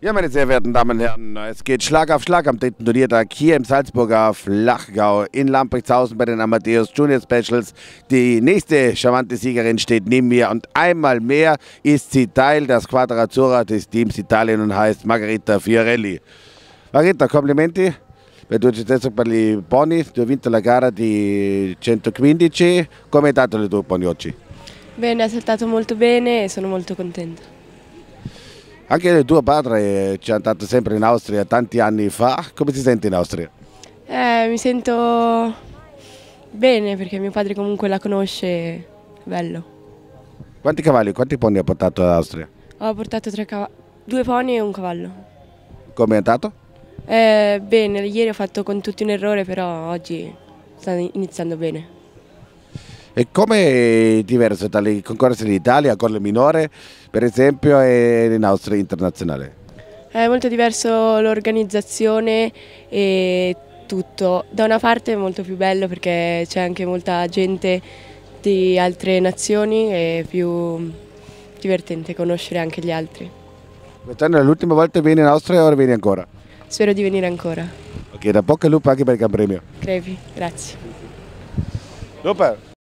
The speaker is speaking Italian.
Ja, meine sehr verehrten Damen und Herren, es geht Schlag auf Schlag am dritten Turniertag hier im Salzburger Flachgau in Lamprechtshausen bei den Amadeus Junior Specials. Die nächste charmante Siegerin steht neben mir und einmal mehr ist sie Teil der Squadra Azzurra des Teams Italien und heißt Margherita Fiorelli. Margherita, complimenti. per due certezze per i poni, tu hai vinto la gara di 115, come hai dato le tue poni oggi? Bene, ha saltato molto bene e sono molto contenta. Anche il tuo padre ci è andato sempre in Austria tanti anni fa, come si sente in Austria? Eh, mi sento bene perché mio padre comunque la conosce, bello. Quanti cavalli, quanti pony ha portato all'Austria? Ho portato due pony e un cavallo. Come è andato? Eh, bene, ieri ho fatto con tutti un errore però oggi sta iniziando bene. E come è diverso dalle concorsi in Italia con le minore, per esempio, e in Austria internazionale? È molto diverso l'organizzazione e tutto. Da una parte è molto più bello perché c'è anche molta gente di altre nazioni e più divertente conoscere anche gli altri. Quest'anno è l'ultima volta che vieni in Austria e ora vieni ancora? Spero di venire ancora. Ok, da bocca al lupo anche per il Gran Premio. Crepi, grazie. Lupa.